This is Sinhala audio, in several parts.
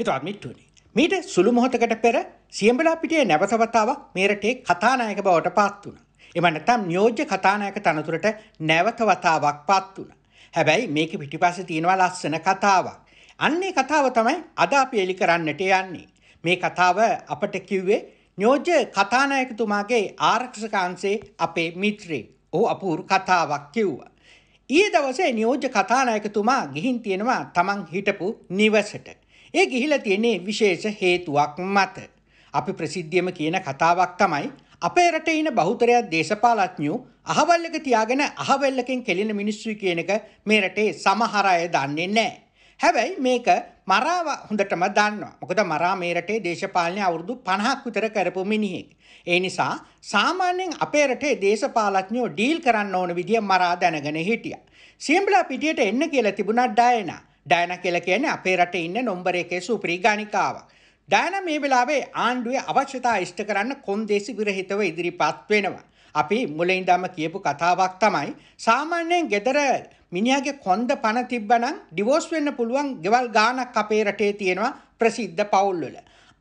හිතවත්මිට්ටුවනි. මීට සුළු මොහොතකට පෙර සියඹලාපිටියේ නැවතවතාවක් මේරටේ කතානායක බවට පත් වුණා. එම නැත්නම් නියෝජ්‍ය කතානායක තනතුරට නැවතවතාවක් පත් වුණා. හැබැයි මේක පිටිපස්සේ තියෙනවා ලස්සන කතාවක්. අන්නේ කතාව තමයි අද අපි එලි කරන්නට යන්නේ. මේ කතාව අපට කිව්වේ නියෝජ්‍ය කතානායකතුමාගේ ආරක්ෂක අංශයේ අපේ මිත්‍රේ. ඔහු අපූර්ව කතාවක් කිව්වා. ඊයේ දවසේ නියෝජ්‍ය කතානායකතුමා ගිහින් තියෙනවා තමන් හිටපු නිවසට. ඒ ගිහිල තියෙන්නේ විශේෂ හේතුවක් මත. අපි ප්‍රසිද්ධියම කියන කතාවක් තමයි අපේ රටේ ඉන බහුතරයක් දේශපාලඥයෝ අහවල් එක තියාගෙන අහවල්ලකින් කෙලින මිනිස්සුයි කියන එක මේ රටේ සමහර අය දන්නේ නැහැ. හැබැයි මේක මරාව හොඳටම දන්නවා. මොකද මරා මේ රටේ දේශපාලනය අවුරුදු 50ක් විතර කරපු මිනිහෙක්. ඒ නිසා සාමාන්‍යයෙන් අපේ රටේ දේශපාලඥයෝ ඩීල් කරන්න ඕන විදිය මරා දැනගෙන හිටියා. සියඹලා පිටියට එන්න කියලා තිබුණා ඩයනා. ඩයන කියල කියන අපේ රට ඉන්න නොම්බර එකේ සුප්‍රී ගානිකාවක්. ඩයන මේ වෙලාවේ ආණ්ඩුවේ අවශ්‍යතා ඉෂ්ට කරන්න කොන්දේසි විරහිතව ඉදිරිපත් වෙනවා. අපි මුලින්දම කියපු කතාවක් තමයි සාමාන්‍යයෙන් ගෙදර මිනිහාගේ කොන්ද පණ තිබ්බනම් ඩිවෝස් වෙන්න පුළුවන් ගෙවල් ගාණක් අපේ රටේ තියෙනවා ප්‍රසිද්ධ පවුල්වල.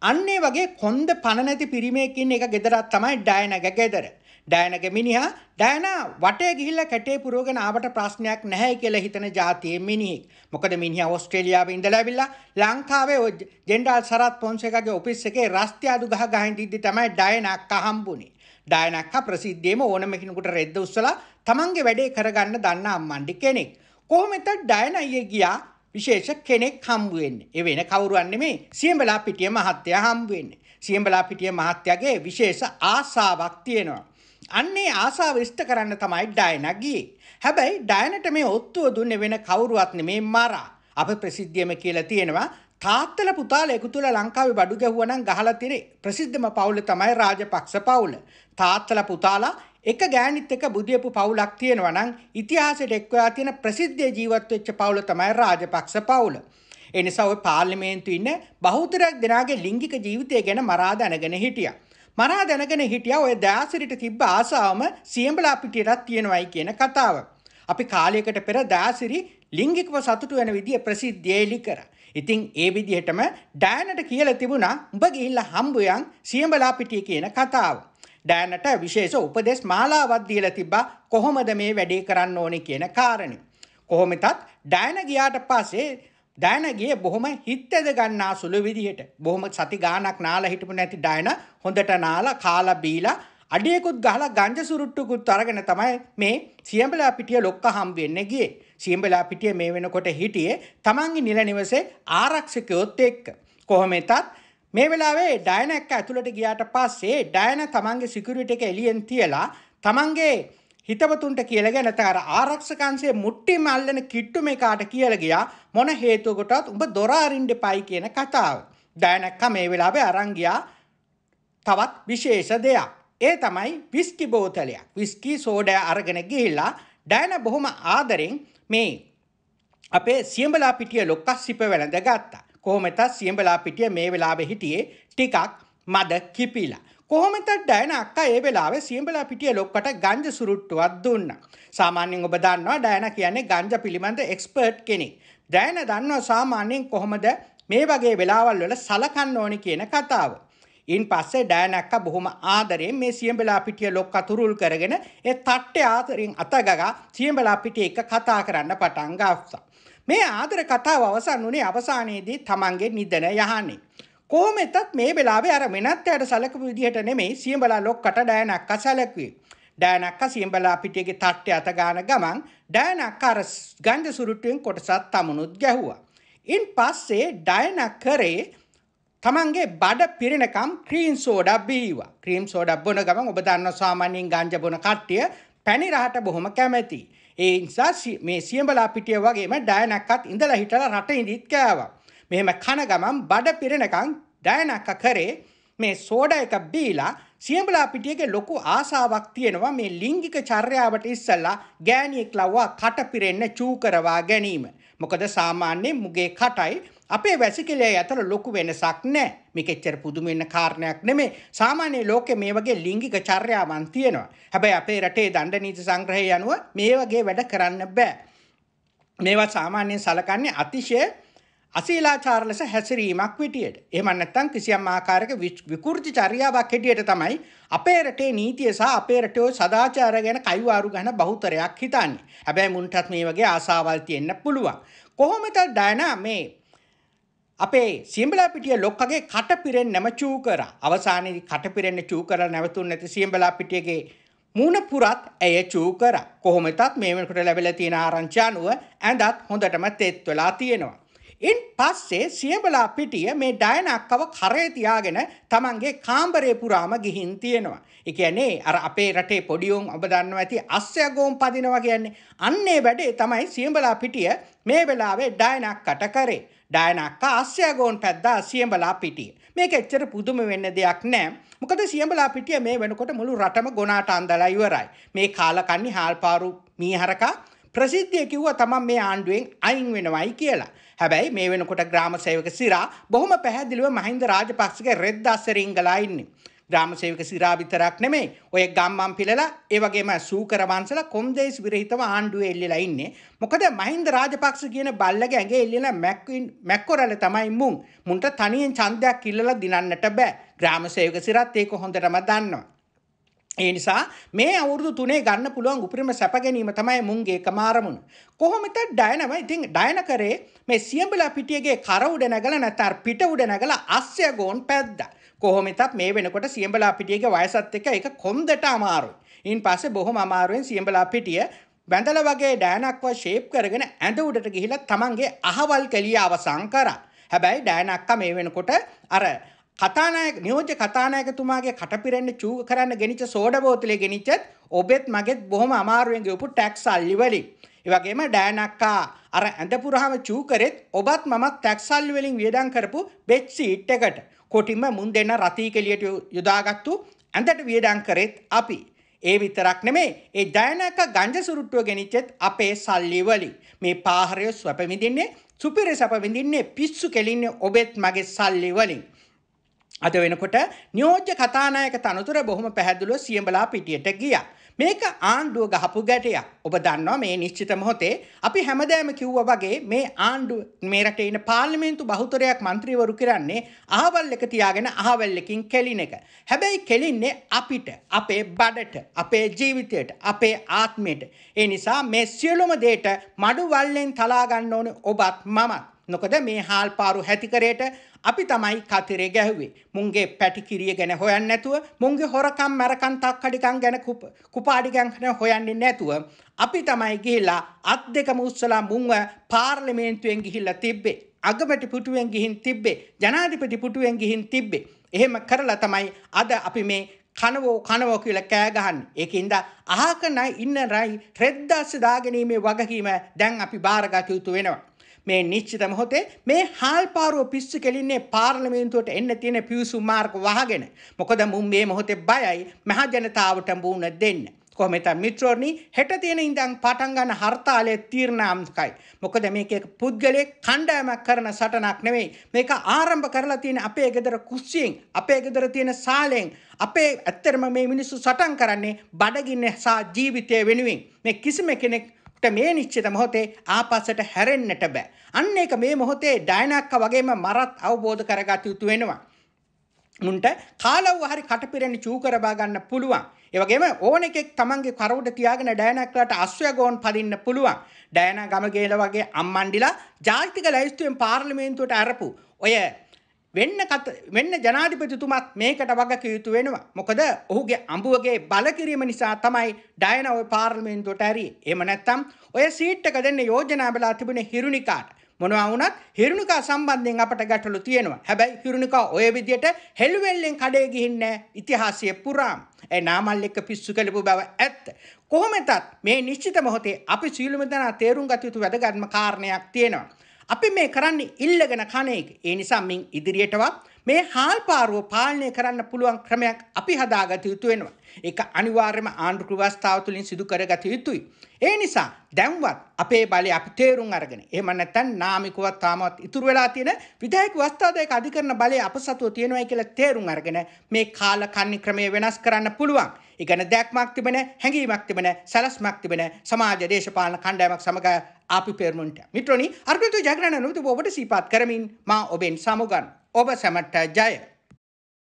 අන්නේ වගේ කොන්ද පණ නැති පිරිමේකින් එක ගෙදරක් තමයි ඩයනග ගෙදර. ඩයනගේ මිනිහා ඩයන වට ගිල්ල කටේ පුරෝගෙන ආවට ප්‍රශ්නයක් නැහැ කියල හිතන ජාතිය මිනිෙක් මොකද මිනිහ ඔස්ට්‍රේලියාව ඉඳලැබිල්ලා ලංකාවේ ජෙන්ඩල් සරත් පොන්සකගේ ඔපිස් එකේ රස්තියාදු ගහ ගහින්දිද්දි තමයි ඩයනක් අහම්බුණි ඩයනක්ක ප්‍රසිද්ධියම ඕනමකිනකුට රෙද්ද උස්සලා තමන්ගේ වැඩේ කරගන්න දන්න අම්මන්ඩි කෙනෙක්. කොහොමත ඩයන අය ගියා විශේෂ කෙනෙක් හම්බුවෙන් එවෙන කවුරුවන්නේ මේ සියම්බලා පිටිය මහත්තය හම්බුවෙන්. සියම්බලා පිටිය මහත්තයාගේ විශේෂ ආසාවක් තියෙනවා. අන්නේ ආසාව ඉෂ්ට කරන්න තමයි ඩයනා ගියේ. හැබැයි ඩයනට මේ ඔත්තුව දුන්නේ වෙන කවුරුවත් නෙමේ මරා. අපේ ප්‍රසිද්ධියම කියලා තියෙනවා තාත්තල පුතාල එකතු වෙලා ලංකාවේ බඩු ගැහුවා නම් ගහලා තිරේ ප්‍රසිද්ධම පවුල තමයි රාජපක්ෂ පවුල. තාත්තල පුතාලා එක ගෑණිත් එක බුදියපු පවුලක් තියෙනවා නම් ඉතිහාසයට එක්වලා තියෙන ප්‍රසිද්ධ ජීවත් වෙච්ච පවුල තමයි රාජපක්ෂ පවුල. ඒ නිසා ওই පාර්ලිමේන්තුවේ ඉන්න බහුතරයක් දෙනාගේ ලිංගික ජීවිතය ගැන මරා දැනගෙන හිටියා. මරා දැනගෙන හිටියා ඔය දෑසිරිට තිබ්බ ආසාවම සියඹලා පිටියටත් තියෙනවයි කියන කතාව. අපි කාලයකට පෙර දෑසිරි ලිංගිකව සතුටු වෙන විදිය ප්‍රසිද්ධියේ ලිකර. ඉතින් ඒ විදිහටම ඩයනට කියලා තිබුණා උඹ ගිහිල්ලා හම්බුයන් සියඹලා පිටිය කියන කතාව. ඩයනට විශේෂ උපදෙස් මාලාවක් දීලා තිබ්බා කොහොමද මේ වැඩේ කරන්න ඕනේ කියන කාරණේ. කොහොමතත් ඩයන ගියාට පස්සේ ඩයනගේ බොහොම හිත්තද ගන්නා සුළු විදිහට බොහොම සති ගානක් නාලා හිටපු නැති ඩයන හොඳට නාලා කාලා බීලා අඩියකුත් ගහලා ගංජ සුරුට්ටුකුත් අරගෙන තමයි මේ සියඹලා පිටිය ලොක්ක හම් වෙන්නේ ගියේ. සියඹලා පිටිය මේ වෙනකොට හිටියේ තමන්ගේ නිල නිවසේ ආරක්ෂකයොත් එක්ක. කොහොමෙතත් මේ වෙලාවේ ඩයන එක්ක ඇතුළට ගියාට පස්සේ ඩයන තමන්ගේ සිකියුරිටි එක එළියෙන් තියලා තමන්ගේ හිතවතුන්ට කියල ගැනත අර ආරක්ෂකන්සේ මුට්ටිම අල්ලන කිට්ටු මේ කාට කියල ගියා මොන හේතුකොටත් උඹ දොරාරින්ඩ පයි කියන කතාව. දෑනැක්ක මේ වෙලාබේ අරංගයා තවත් විශේෂ දෙයක්. ඒ තමයි විස්කි බෝතලයක් විස්කී සෝඩය අරගෙන ගිහිල්ලා ඩෑන බොහොම ආදරෙන් මේ අපේ සියඹලා පිටිය ලොක්කස් සිප වැළඳ ගත්තා. කොහොමතත් සියඹලා පිටිය මේ වෙලාබෙ හිටියේ ටිකක් මද කිපිලා. කොහොමතත් ඩයන අක්කා ඒ වෙලාවේ සියඹලා පිටිය ලොක්කට ගංජ සුරුට්ටුවක් දුන්නා. සාමාන්‍යයෙන් ඔබ දන්නවා ඩයන කියන්නේ ගංජ පිළිබඳ එක්ස්පර්ට් කෙනෙක්. ඩයන දන්නවා සාමාන්‍යයෙන් කොහොමද මේ වගේ වෙලාවල් වල සලකන්න ඕනි කියන කතාව. ඉන් පස්සේ ඩයන අක්කා බොහොම ආදරයෙන් මේ සියඹලා පිටිය ලොක්ක තුරුල් කරගෙන ඒ තට්ටේ ආදරෙන් අතගගා සියඹලා පිටිය එක කතා කරන්න පටන් ගත්තා. මේ ආදර කතාව අවසන් වුණේ අවසානයේදී තමන්ගේ නිදන යහනේ. කොහොම වෙතත් මේ වෙලාවේ අර වෙනත් අයට සැලකුව විදිහට නෙමෙයි සියඹලා ලොක්කට ඩයන් අක්කා සැලකුවේ. ඩයන් අක්කා සියඹලා පිටියේ තට්ටේ අත ගාන ගමන් ඩයන් අක්කා අර ගන්ධ සුරුට්ටුවෙන් කොටසක් තමුණුත් ගැහුවා. ඉන් පස්සේ ඩයන් කරේ තමන්ගේ බඩ පිරෙනකම් ක්‍රීම් සෝඩා බීවා. ක්‍රීම් සෝඩා බොන ගමන් ඔබ දන්නවා සාමාන්‍යයෙන් ගාන්ජා බොන කට්ටිය පැණි රහට බොහොම කැමැති. ඒ නිසා මේ සියඹලා පිටිය වගේම ඩයනක්කත් ඉඳලා හිටලා රට ඉඳිත් කෑවා. මෙහෙම කන ගමන් බඩ පිරෙනකම් ඩයන අක්කා කරේ මේ සෝඩ එකක් බීලා සියඹලා පිටියගේ ලොකු ආසාවක් තියෙනවා මේ ලිංගික චර්යාවට ඉස්සල්ලා ගෑණියෙක් ලව්වා කට පිරෙන්න චූ කරවා ගැනීම. මොකද සාමාන්‍යයෙන් මුගේ කටයි අපේ වැසිකිලේ අතර ලොකු වෙනසක් නැහැ. මේක එච්චර පුදුම වෙන කාරණයක් නෙමෙයි. සාමාන්‍ය ලෝකේ මේ වගේ ලිංගික චර්යාවන් තියෙනවා. හැබැයි අපේ රටේ දණ්ඩ නීති සංග්‍රහය අනුව මේ වගේ වැඩ කරන්න බෑ. මේවා සාමාන්‍යයෙන් සලකන්නේ අතිශය අශීලාචාර ලෙස හැසිරීමක් විටියට. එහෙම නැත්නම් කිසියම් ආකාරයක විකෘති චර්යාවක් හැටියට තමයි අපේ රටේ නීතිය සහ අපේ රටේ සදාචාර ගැන කයිවාරු ගන්න බහුතරයක් හිතන්නේ. හැබැයි මුන්ටත් මේ වගේ ආසාවල් තියෙන්න පුළුවන්. කොහොමද ඩයනා මේ අපේ සියඹලා පිටිය ලොක්කගේ කටපිරෙන් නැම චූ කරා. අවසානයේ කටපිරෙන් චූ කරලා නැවතුන් නැති සියඹලා පිටියගේ මූණ පුරත් ඇය චූ කරා. කොහොමදත් මේ වෙනකොට ලැබිලා තියෙන ආරංචි අනුව ඇඳත් හොඳටම තෙත් වෙලා තියෙනවා. ඉන් පස්සේ සියඹලා පිටිය මේ ඩයන අක්කව කරේ තියාගෙන තමන්ගේ කාමරේ පුරාම ගිහින් තියෙනවා. ඒ කියන්නේ අර අපේ රටේ පොඩි උන් ඔබ දන්නවා ඇති අස්සයගෝම් පදිනවා කියන්නේ. අන්නේ වැඩේ තමයි සියඹලා පිටිය මේ වෙලාවේ ඩයන අක්කට කරේ. ඩයන අක්කා අස්සයගෝන් පැද්දා සියඹලා පිටිය. මේක එච්චර පුදුම වෙන්න දෙයක් නෑ. මොකද සියඹලා පිටිය මේ වෙනකොට මුළු රටම ගොනාට අන්දලා ඉවරයි. මේ කාලකන්ණි හාල්පාරු මීහරකා ප්‍රසිද්ධිය කිව්වා තමන් මේ ආණ්ඩුවෙන් අයින් වෙනවයි කියලා. හැබැයි මේ වෙනකොට ග්‍රාම සේවක සිරා බොහොම පැහැදිලිව මහින්ද රාජපක්ෂගේ රෙද්ද අස්සරින්ගලා ඉන්නේ. ග්‍රාම සේවක සිරා විතරක් නෙමෙයි. ඔය ගම්මන් පිළලා ඒ වගේම සූකර වංශලා කොන්දේස් විරහිතව ආණ්ඩුවේ එල්ලලා ඉන්නේ. මොකද මහින්ද රාජපක්ෂ කියන බල්ලගේ ඇඟේ එල්ලලා මැක්වින් මැක්කොරල තමයි මුන්. මුන්ට තනියෙන් ඡන්දයක් ඉල්ලලා දිනන්නට බෑ. ග්‍රාම සේවක සිරාත් ඒක හොඳටම දන්නවා. ඒ නිසා මේ අවුරුදු තුනේ ගන්න පුළුවන් උපරිම සැප ගැනීම තමයි මුන්ගේ කමාරමුණ. කොහොමද ඩයනව? ඉතින් ඩයන කරේ මේ සියඹලා පිටියගේ කර උඩ නැගලා නැත්නම් පිට උඩ නැගලා අස්සය ගෝන් පැද්දා. කොහොමදත් මේ වෙනකොට සියඹලා පිටියගේ වයසත් එක්ක ඒක කොන්දට අමාරුයි. ඊන් පස්සේ බොහොම අමාරුවෙන් සියඹලා පිටිය බැඳල වගේ ඩයනක්ව ෂේප් කරගෙන ඇඳ උඩට ගිහිලා තමන්ගේ අහවල් කෙලිය අවසන් කරා. හැබැයි ඩයනක්ක මේ වෙනකොට අර කතානායක නියෝජ්‍ය කතානායකතුමාගේ කටපිරෙන්න චූ කරන්න ගෙනිච්ච සෝඩ බෝතලේ ගෙනිච්චත් ඔබෙත් මගෙත් බොහොම අමාරුවෙන් ගෙවපු ටැක්ස් අල්ලි වලින්. ඒ වගේම ඩෑන් අක්කා අර ඇඳපුරාම චූ කරෙත් ඔබත් මමත් ටැක්ස් අල්ලි වලින් වියදම් කරපු බෙඩ් සීට් එකට. කොටිම මුන් දෙන්න රතී කෙලියට යොදාගත්තු ඇඳට වියදම් කරෙත් අපි. ඒ විතරක් නෙමේ ඒ ජයනක ගංජ සුරුට්ටුව ගෙනිච්චෙත් අපේ සල්ලි වලින්. මේ පාහරය සැප විඳින්නේ සුපිරි සැප විඳින්නේ පිස්සු කෙලින්නේ ඔබෙත් මගේ සල්ලි වලින්. අද වෙනකොට නියෝජ්‍ය කතානායක තනතුර බොහොම පැහැදිලිව සියඹලා පිටියට ගියා. මේක ආණ්ඩුව ගහපු ගැටයක්. ඔබ දන්නවා මේ නිශ්චිත මොහොතේ අපි හැමදාම කිව්වා වගේ මේ ආණ්ඩුව මේ රටේ ඉන්න පාර්ලිමේන්තු බහුතරයක් മന്ത്രിවරු කරන්නේ අහවල් එක තියාගෙන අහවල් එකකින් කෙලින එක. හැබැයි කෙලින්නේ අපිට, අපේ බඩට, අපේ ජීවිතයට, අපේ ආත්මයට. ඒ නිසා මේ සියලුම දේට මඩු වල්ලෙන් තලා ගන්න ඕනේ ඔබත් මමත්. නොකද මේ හාල්පාරු හැතිකරයට අපි තමයි කතරේ ගැහුවේ. මුන්ගේ පැටි කිරිය ගැන හොයන් නැතුව මුන්ගේ හොරකම් මැරකන් තක්කඩිකන් ගැන කුපාඩිකන් ගැන හොයන්නේ නැතුව අපි තමයි ගිහිල්ලා අත් දෙකම උස්සලා මුන්ව පාර්ලිමේන්තුවෙන් ගිහිල්ලා තිබ්බේ. අගමැටි පුටුවෙන් ගිහින් තිබ්බේ. ජනාධිපති පුටුවෙන් ගිහින් තිබ්බේ. එහෙම කරලා තමයි අද අපි මේ කනවෝ කනවෝ කියලා කෑ ගහන්නේ. ඒකින්ද අහක නැ ඉන්න රයි රෙද්දාස් දාගැනීමේ වගකීම දැන් අපි බාරගත යුතු වෙනවා. මේ නිශ්චිත මොහොතේ මේ හාල්පාරුව පිස්සු කෙලින්නේ පාර්ලිමේන්තුවට එන්න තියෙන පිවිසුම් මාර්ග වහගෙන. මොකද මුන් මේ මොහොතේ බයයි මහ ජනතාවට මුණ දෙන්න. කොහොමද මිත්‍රෝනි හෙට තියෙන ඉඳන් පටන් ගන්න හර්තාලයේ තීරණාත්මකයි. මොකද මේක පුද්ගලයේ කණ්ඩායමක් කරන සටනක් නෙවෙයි. මේක ආරම්භ කරලා තියෙන අපේ ගෙදර කුස්සියෙන්, අපේ ගෙදර තියෙන සාලෙන්, අපේ ඇත්තටම මේ මිනිස්සු සටන් කරන්නේ බඩගින්න සහ ජීවිතය වෙනුවෙන්. මේ කිසිම කෙනෙක් මේ නිශ්චිත මොහොතේ ආපස්සට හැරෙන්නට බෑ. අන්න ඒක මේ මොහොතේ ඩයනක්ක වගේම මරත් අවබෝධ කරගත යුතු වෙනවා. මුන්ට කාලව හරි කටපිරෙන චූ කරබා ගන්න පුළුවන්. ඒ වගේම ඕන එකෙක් තමන්ගේ කරවඩ තියාගෙන ඩයනක්ලාට අස්වැ ගෝන් පදින්න පුළුවන්. ඩයනා ගමගේල වගේ අම්මන්ඩිලා ජාතික ලැයිස්තුවෙන් පාර්ලිමේන්තුවට අරපු ඔය වෙන්න වෙන්න ජනාධිපතිතුමත් මේකට වගක යුතු වෙනවා. මොකද ඔහුගේ අඹුවගේ බලකිරීම නිසා තමයි ඩයන ඔය පාර්ලිමේන්තුවට ඇරියේ. එහෙම නැත්නම් ඔය සීට් එක දෙන්න යෝජනා වෙලා තිබුණේ හිරුනිකාට. මොනවා වුණත් හිරුණිකා සම්බන්ධයෙන් අපට ගැටලු තියෙනවා. හැබැයි හිරුණිකා ඔය විදියට හෙළුවෙල්ලෙන් කඩේ ගිහින් ඉතිහාසයේ පුරාම ඒ නාමල් එක්ක පිස්සු කෙලපු බව ඇත්ත. කොහොමදත් මේ නිශ්චිත මොහොතේ අපි සීලමදනා තේරුම් ගත යුතු වැදගත්ම කාරණයක් තියෙනවා. අපි මේ කරන්නේ ඉල්ලගෙන කණ එක. ඒ නිසා මින් ඉදිරියටවත් මේ හාල් පාරුව පාලනය කරන්න පුළුවන් ක්‍රමයක් අපි හදාගත යුතු වෙනවා. ඒක අනිවාර්යයෙන්ම ආණ්ඩු ක්‍රවස්ථාව තුළින් සිදු කරගත යුතුයි. ඒ නිසා දැන්වත් අපේ බලය අපි තේරුම් අරගෙන එහෙම නැත්නම් නාමිකවත් තාමත් ඉතුරු වෙලා තියෙන විධායක වස්තාවදායක අධිකරණ බලය අප සතුව තියෙනවා කියලා තේරුම් අරගෙන මේ කාල කන්නි ක්‍රමය වෙනස් කරන්න පුළුවන්. ඉගෙන දැක්මක් තිබෙන හැඟීමක් තිබෙන සැලස්මක් තිබෙන සමාජ දේශපාලන කණ්ඩායමක් සමග අපි පෙරමුන්ට මිත්‍රනි අර්ගතු ජගරණ නුතු ඔබට සීපාත් කරමින් මා ඔබෙන් සමුගන්න ओब समय